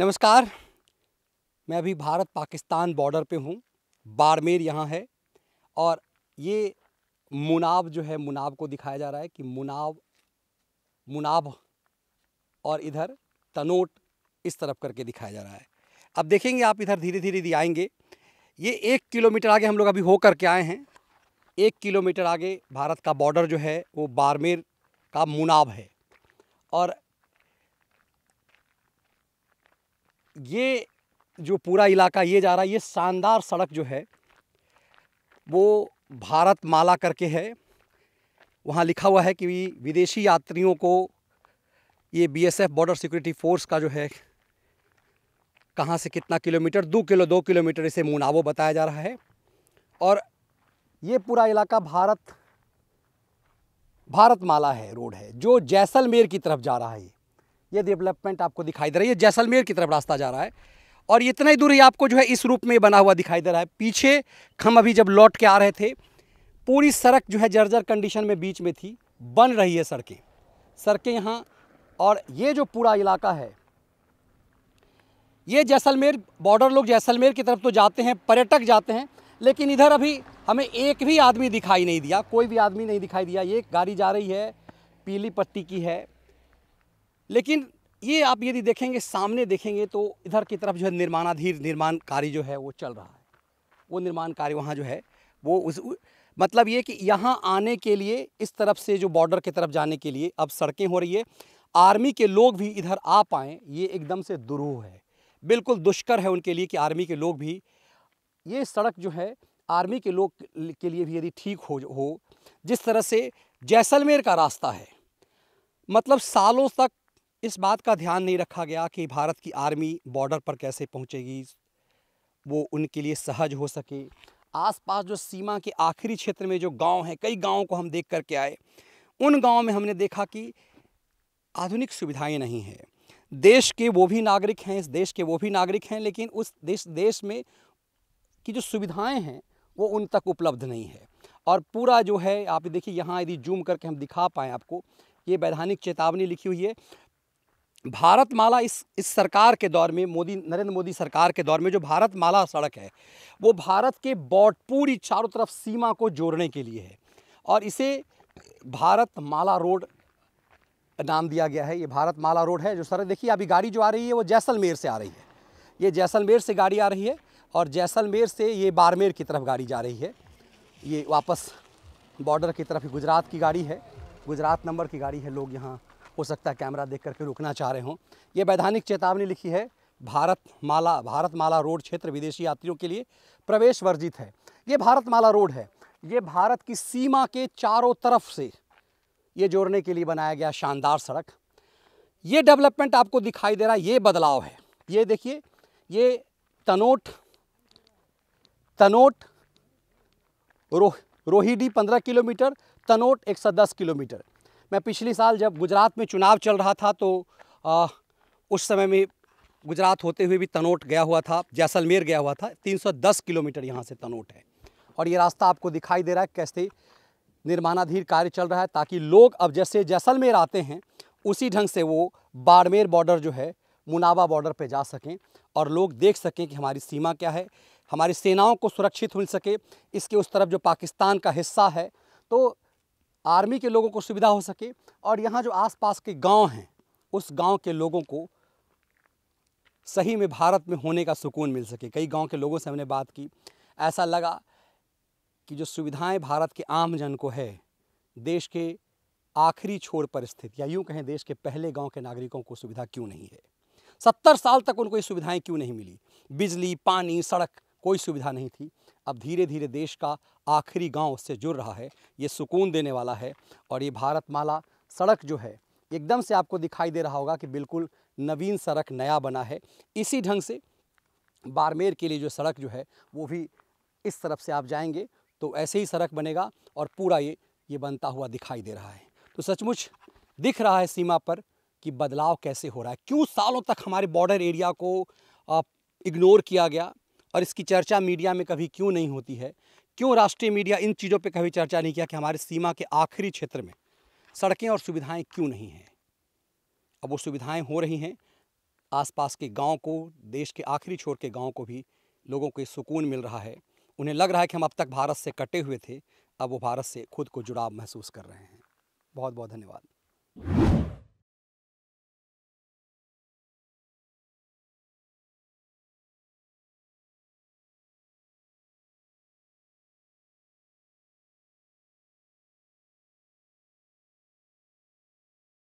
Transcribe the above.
नमस्कार मैं अभी भारत पाकिस्तान बॉर्डर पे हूँ बाड़मेर यहाँ है और ये मुनाब जो है मुनाब को दिखाया जा रहा है कि मुनाब मुनाब और इधर तनोट इस तरफ करके दिखाया जा रहा है अब देखेंगे आप इधर धीरे धीरे धीरे आएंगे ये एक किलोमीटर आगे हम लोग अभी हो के आए हैं एक किलोमीटर आगे भारत का बॉर्डर जो है वो बाड़मेर का मुनाब है और ये जो पूरा इलाका ये जा रहा है ये शानदार सड़क जो है वो भारत माला करके है वहाँ लिखा हुआ है कि विदेशी यात्रियों को ये बीएसएफ बॉर्डर सिक्योरिटी फोर्स का जो है कहाँ से कितना किलोमीटर दो किलो दो किलोमीटर इसे मुनावो बताया जा रहा है और ये पूरा इलाका भारत भारत माला है रोड है जो जैसलमेर की तरफ जा रहा है ये डेवलपमेंट आपको दिखाई दे रहा है ये जैसलमेर की तरफ रास्ता जा रहा है और इतना ही दूर ही आपको जो है इस रूप में बना हुआ दिखाई दे रहा है पीछे हम अभी जब लौट के आ रहे थे पूरी सड़क जो है जर्जर कंडीशन में बीच में थी बन रही है सड़कें सड़कें यहाँ और ये जो पूरा इलाका है ये जैसलमेर बॉर्डर लोग जैसलमेर की तरफ तो जाते हैं पर्यटक जाते हैं लेकिन इधर अभी हमें एक भी आदमी दिखाई नहीं दिया कोई भी आदमी नहीं दिखाई दिया ये गाड़ी जा रही है पीली पट्टी की है लेकिन ये आप यदि देखेंगे सामने देखेंगे तो इधर की तरफ जो है निर्माणाधीन निर्माण कार्य जो है वो चल रहा है वो निर्माण कार्य वहाँ जो है वो उस मतलब ये कि यहाँ आने के लिए इस तरफ से जो बॉर्डर की तरफ जाने के लिए अब सड़कें हो रही है आर्मी के लोग भी इधर आ पाएँ ये एकदम से दुरूह है बिल्कुल दुष्कर है उनके लिए कि आर्मी के लोग भी ये सड़क जो है आर्मी के लोग के लिए भी यदि ठीक हो हो जिस तरह से जैसलमेर का रास्ता है मतलब सालों तक इस बात का ध्यान नहीं रखा गया कि भारत की आर्मी बॉर्डर पर कैसे पहुंचेगी वो उनके लिए सहज हो सके आसपास जो सीमा के आखिरी क्षेत्र में जो गांव हैं कई गांवों को हम देख करके आए उन गांव में हमने देखा कि आधुनिक सुविधाएं नहीं हैं देश के वो भी नागरिक हैं इस देश के वो भी नागरिक हैं लेकिन उस देश देश में की जो सुविधाएँ हैं वो उन तक उपलब्ध नहीं है और पूरा जो है आप देखिए यहाँ यदि जूम करके हम दिखा पाएँ आपको ये वैधानिक चेतावनी लिखी हुई है भारत माला इस इस सरकार के दौर में मोदी नरेंद्र मोदी सरकार के दौर में जो भारत माला सड़क है वो भारत के बॉट पूरी चारों तरफ सीमा को जोड़ने के लिए है और इसे भारत माला रोड नाम दिया गया है ये भारत माला रोड है जो सर देखिए अभी गाड़ी जो आ रही है वो जैसलमेर से आ रही है ये जैसलमेर से गाड़ी आ रही है और जैसलमेर से ये बाड़मेर की तरफ गाड़ी जा रही है ये वापस बॉर्डर की तरफ गुजरात की गाड़ी है गुजरात नंबर की गाड़ी है लोग यहाँ हो सकता है कैमरा देख करके रुकना चाह रहे हों ये वैधानिक चेतावनी लिखी है Bharatmala Bharatmala road क्षेत्र विदेशी यात्रियों के लिए प्रवेश वर्जित है ये भारत माला रोड है ये भारत की सीमा के चारों तरफ से ये जोड़ने के लिए बनाया गया शानदार सड़क ये डेवलपमेंट आपको दिखाई दे रहा है ये बदलाव है ये देखिए ये तनोट तनोट रोह रोहिडी पंद्रह किलोमीटर तनोट एक सौ दस किलोमीटर मैं पिछले साल जब गुजरात में चुनाव चल रहा था तो आ, उस समय में गुजरात होते हुए भी तनोट गया हुआ था जैसलमेर गया हुआ था 310 किलोमीटर यहाँ से तनोट है और ये रास्ता आपको दिखाई दे रहा है कैसे निर्माणाधीन कार्य चल रहा है ताकि लोग अब जैसे जैसलमेर आते हैं उसी ढंग से वो बाड़मेर बॉर्डर जो है मुनाबा बॉर्डर पर जा सकें और लोग देख सकें कि हमारी सीमा क्या है हमारी सेनाओं को सुरक्षित मिल सके इसके उस तरफ जो पाकिस्तान का हिस्सा है तो आर्मी के लोगों को सुविधा हो सके और यहाँ जो आसपास के गांव हैं उस गांव के लोगों को सही में भारत में होने का सुकून मिल सके कई गांव के लोगों से हमने बात की ऐसा लगा कि जो सुविधाएं भारत के आम जन को है देश के आखिरी छोर पर स्थित या यूँ कहें देश के पहले गांव के नागरिकों को सुविधा क्यों नहीं है सत्तर साल तक उनको ये सुविधाएँ क्यों नहीं मिली बिजली पानी सड़क कोई सुविधा नहीं थी अब धीरे धीरे देश का आखिरी गांव उससे जुड़ रहा है ये सुकून देने वाला है और ये भारत माला सड़क जो है एकदम से आपको दिखाई दे रहा होगा कि बिल्कुल नवीन सड़क नया बना है इसी ढंग से बारमेर के लिए जो सड़क जो है वो भी इस तरफ से आप जाएंगे तो ऐसे ही सड़क बनेगा और पूरा ये ये बनता हुआ दिखाई दे रहा है तो सचमुच दिख रहा है सीमा पर कि बदलाव कैसे हो रहा है क्यों सालों तक हमारे बॉर्डर एरिया को इग्नोर किया गया और इसकी चर्चा मीडिया में कभी क्यों नहीं होती है क्यों राष्ट्रीय मीडिया इन चीज़ों पे कभी चर्चा नहीं किया कि हमारे सीमा के आखिरी क्षेत्र में सड़कें और सुविधाएं क्यों नहीं हैं अब वो सुविधाएं हो रही हैं आसपास के गांव को देश के आखिरी छोर के गांव को भी लोगों को सुकून मिल रहा है उन्हें लग रहा है कि हम अब तक भारत से कटे हुए थे अब वो भारत से खुद को जुड़ाव महसूस कर रहे हैं बहुत बहुत धन्यवाद